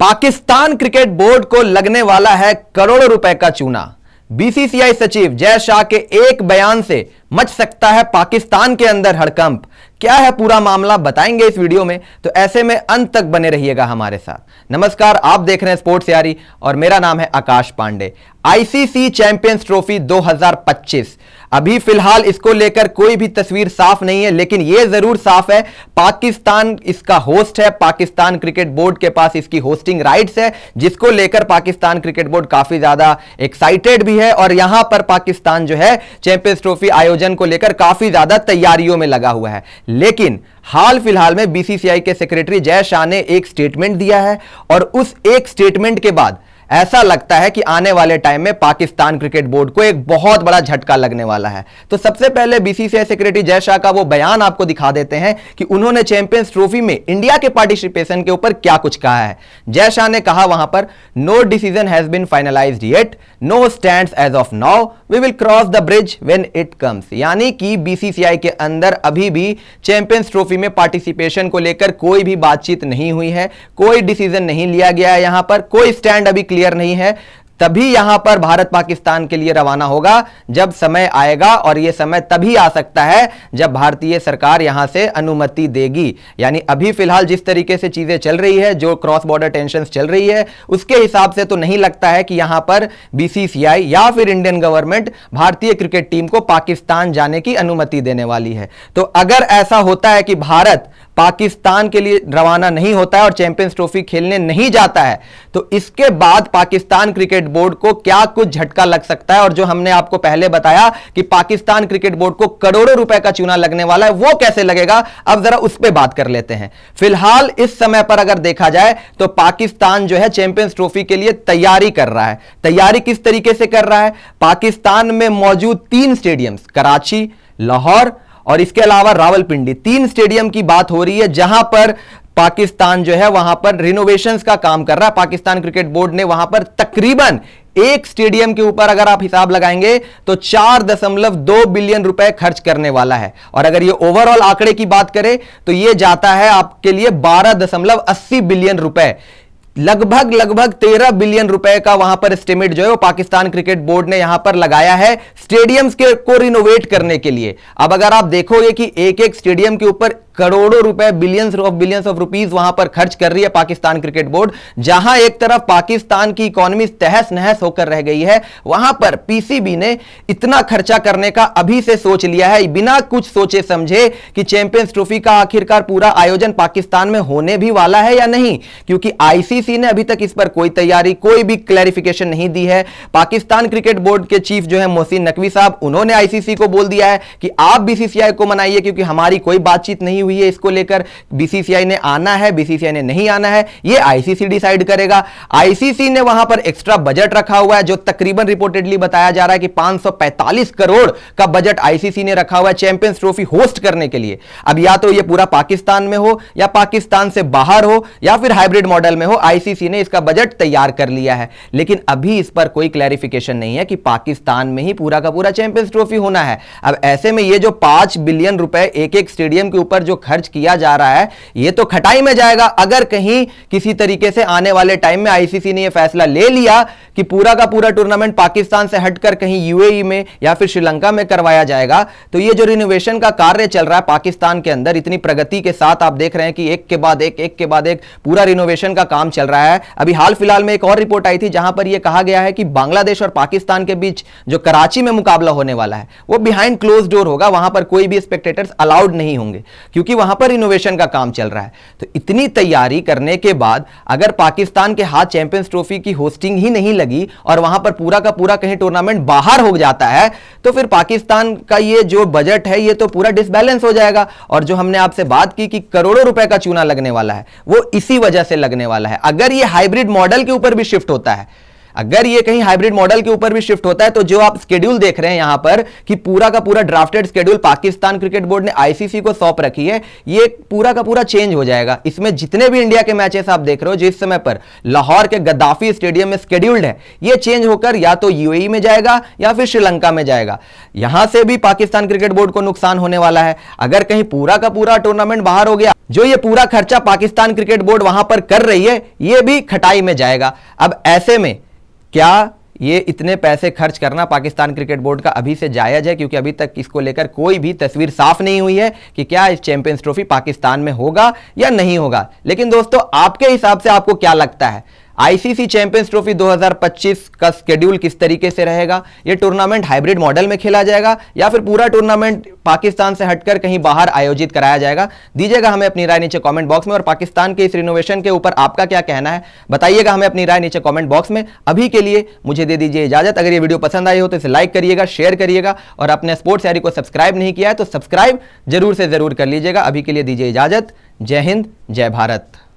Pakistan cricket board को लगने वाला है करोड़ों रुपए का चूना बीसीसीआई सचिव जय शाह के एक बयान से मच सकता है पाकिस्तान के अंदर हड़कंप क्या है पूरा मामला बताएंगे इस वीडियो में तो ऐसे में अंत तक बने रहिएगा हमारे साथ नमस्कार आप देख रहे हैं स्पोर्ट्स यारी और मेरा नाम है Akash Pandey ICC Champions Trophy दो अभी फिलहाल इसको लेकर कोई भी तस्वीर साफ नहीं है लेकिन यह जरूर साफ है पाकिस्तान इसका होस्ट है पाकिस्तान क्रिकेट बोर्ड के पास इसकी होस्टिंग राइट्स है जिसको लेकर पाकिस्तान क्रिकेट बोर्ड काफी ज्यादा एक्साइटेड भी है और यहां पर पाकिस्तान जो है चैंपियंस ट्रॉफी आयोजन को लेकर काफी ज्यादा तैयारियों में लगा हुआ है लेकिन हाल फिलहाल में बीसीसीआई के सेक्रेटरी जय शाह ने एक स्टेटमेंट दिया है और उस एक स्टेटमेंट के बाद ऐसा लगता है कि आने वाले टाइम में पाकिस्तान क्रिकेट बोर्ड को एक बहुत बड़ा झटका लगने वाला है तो सबसे पहले बीसीसीआई सेक्रेटरी जय शाह का वो बयान आपको दिखा देते हैं कि उन्होंने चैंपियंस ट्रॉफी में इंडिया के पार्टिसिपेशन के ऊपर क्या कुछ कहा है जय शाह ने कहा वहां पर no decision has been finalise yet no stand as of now we will cross the bridge when it comes यानी कि बीसीसीआई के अंदर अभी भी चैंपियंस ट्रॉफी में पार्टिसिपेशन को लेकर कोई भी बातचीत नहीं हुई है कोई डिसीजन नहीं लिया गया है यहां पर कोई स्टैंड अभी क्लियर नहीं है तभी यहां पर भारत पाकिस्तान के लिए रवाना होगा जब समय आएगा और यह समय तभी आ सकता है जब भारतीय सरकार यहां से अनुमति देगी यानी अभी फिलहाल जिस तरीके से चीजें चल रही है जो क्रॉस बॉर्डर टेंशन चल रही है उसके हिसाब से तो नहीं लगता है कि यहां पर बीसीसीआई या फिर इंडियन गवर्नमेंट भारतीय क्रिकेट टीम को पाकिस्तान जाने की अनुमति देने वाली है तो अगर ऐसा होता है कि भारत पाकिस्तान के लिए रवाना नहीं होता है और चैंपियंस ट्रॉफी खेलने नहीं जाता है तो इसके बाद पाकिस्तान क्रिकेट बोर्ड को क्या कुछ झटका लग सकता है और जो हमने आपको पहले बताया कि पाकिस्तान क्रिकेट बोर्ड को करोड़ों रुपए का चूना लगने वाला है वो कैसे लगेगा अब जरा उस पर बात कर लेते हैं फिलहाल इस समय पर अगर देखा जाए तो पाकिस्तान जो है चैंपियंस ट्रॉफी के लिए तैयारी कर रहा है तैयारी किस तरीके से कर रहा है पाकिस्तान में मौजूद तीन स्टेडियम कराची लाहौर और इसके अलावा रावलपिंडी तीन स्टेडियम की बात हो रही है जहां पर पाकिस्तान जो है वहां पर रिनोवेशंस का काम कर रहा है पाकिस्तान क्रिकेट बोर्ड ने वहां पर तकरीबन एक स्टेडियम के ऊपर अगर आप हिसाब लगाएंगे तो चार दशमलव दो बिलियन रुपए खर्च करने वाला है और अगर ये ओवरऑल आंकड़े की बात करें तो ये जाता है आपके लिए बारह दशमलव अस्सी बिलियन रुपए लगभग लगभग तेरह बिलियन रुपए का वहां पर एस्टिमेट जो है वो पाकिस्तान क्रिकेट बोर्ड ने यहां पर लगाया है स्टेडियम्स के को रिनोवेट करने के लिए अब अगर आप देखोगे कि एक एक स्टेडियम के ऊपर करोड़ों रुपए billions of billions of rupees वहां पर खर्च कर रही है पाकिस्तान क्रिकेट बोर्ड जहां एक तरफ पाकिस्तान की इकोनॉमी तहस नहस होकर रह गई है वहां पर पीसीबी ने इतना खर्चा करने का अभी से सोच लिया है बिना कुछ सोचे समझे कि चैंपियंस ट्रॉफी का आखिरकार पूरा आयोजन पाकिस्तान में होने भी वाला है या नहीं क्योंकि आईसीसी ने अभी तक इस पर कोई तैयारी कोई भी क्लैरिफिकेशन नहीं दी है पाकिस्तान क्रिकेट बोर्ड के चीफ जो है मोहसिन नकवी साहब उन्होंने आईसीसी को बोल दिया है कि आप बीसीसीआई को मनाइए क्योंकि हमारी कोई बातचीत नहीं हुई हुई है इसको लेकर बीसीसीआई ने आना है बीसीसीआई ने नहीं आना है ये आईसीसी डिसाइड करेगा आईसीसी ने वहां पर एक्स्ट्रा बजट रखा हुआ है जो तकरीबन रिपोर्टेडली बताया जा रहा है कि 545 करोड़ का बजट आईसीसी ने रखा हुआ है चैंपियंस ट्रॉफी होस्ट करने के लिए अब या तो यह पूरा पाकिस्तान में हो या पाकिस्तान से बाहर हो या फिर हाइब्रिड मॉडल में हो आईसीसी ने इसका बजट तैयार कर लिया है लेकिन अभी इस पर कोई क्लैरिफिकेशन नहीं है कि पाकिस्तान में ही पूरा का पूरा चैंपियंस ट्रॉफी होना है अब ऐसे में ये जो पांच बिलियन रुपए एक एक स्टेडियम के ऊपर जो खर्च किया जा रहा है ये तो खटाई में जाएगा अगर कहीं किसी तरीके से आने वाले टाइम में आईसीसी ने यह फैसला ले लिया कि पूरा का पूरा टूर्नामेंट पाकिस्तान से हटकर कहीं यूएई में या फिर श्रीलंका में करवाया जाएगा तो ये जो रिनोवेशन का कार्य चल रहा है पाकिस्तान के अंदर इतनी प्रगति के साथ आप देख रहे हैं कि एक के बाद एक एक के बाद एक पूरा रिनोवेशन का काम चल रहा है अभी हाल फिलहाल में एक और रिपोर्ट आई थी जहां पर यह कहा गया है कि बांग्लादेश और पाकिस्तान के बीच जो कराची में मुकाबला होने वाला है वो बिहाइंड क्लोज डोर होगा वहां पर कोई भी स्पेक्टेटर्स अलाउड नहीं होंगे क्योंकि वहां पर रिनोवेशन का काम चल रहा है तो इतनी तैयारी करने के बाद अगर पाकिस्तान के हाथ चैंपियंस ट्रॉफी की होस्टिंग ही नहीं लगे लगी और वहां पर पूरा का पूरा कहीं टूर्नामेंट बाहर हो जाता है तो फिर पाकिस्तान का ये जो बजट है ये तो पूरा डिसबैलेंस हो जाएगा और जो हमने आपसे बात की कि करोड़ों रुपए का चूना लगने वाला है वो इसी वजह से लगने वाला है अगर ये हाइब्रिड मॉडल के ऊपर भी शिफ्ट होता है अगर ये कहीं हाइब्रिड मॉडल के ऊपर भी शिफ्ट होता है तो जो आप स्केड्यूल देख रहे हैं यहां पर कि पूरा का पूरा drafted schedule Pakistan cricket board ने आईसीसी को सौंप रखी है ये पूरा का पूरा चेंज हो जाएगा इसमें जितने भी इंडिया के मैचेस आप देख रहे हो जिस समय पर लाहौर के गद्दाफी स्टेडियम में स्केड्यूल्ड है यह चेंज होकर या तो यूएई e में जाएगा या फिर श्रीलंका में जाएगा यहां से भी पाकिस्तान क्रिकेट बोर्ड को नुकसान होने वाला है अगर कहीं पूरा का पूरा टूर्नामेंट बाहर हो गया जो ये पूरा खर्चा पाकिस्तान क्रिकेट बोर्ड वहां पर कर रही है ये भी खटाई में जाएगा अब ऐसे में क्या ये इतने पैसे खर्च करना पाकिस्तान क्रिकेट बोर्ड का अभी से जायज़ है क्योंकि अभी तक इसको लेकर कोई भी तस्वीर साफ नहीं हुई है कि क्या इस चैंपियंस ट्रॉफी पाकिस्तान में होगा या नहीं होगा लेकिन दोस्तों आपके हिसाब से आपको क्या लगता है आईसीसी चैंपियंस ट्रॉफी 2025 का स्केड्यूल किस तरीके से रहेगा ये टूर्नामेंट हाइब्रिड मॉडल में खेला जाएगा या फिर पूरा टूर्नामेंट पाकिस्तान से हटकर कहीं बाहर आयोजित कराया जाएगा दीजिएगा हमें अपनी राय नीचे कमेंट बॉक्स में और पाकिस्तान के इस रिनोवेशन के ऊपर आपका क्या कहना है बताइएगा हमें अपनी राय नीचे कॉमेंट बॉक्स में अभी के लिए मुझे दे दीजिए इजाजत अगर ये वीडियो पसंद आई हो तो इसे लाइक करिएगा शेयर करिएगा और अपने स्पोर्ट्स एरी को सब्सक्राइब नहीं किया है तो सब्सक्राइब जरूर से जरूर कर लीजिएगा अभी के लिए दीजिए इजाजत जय हिंद जय भारत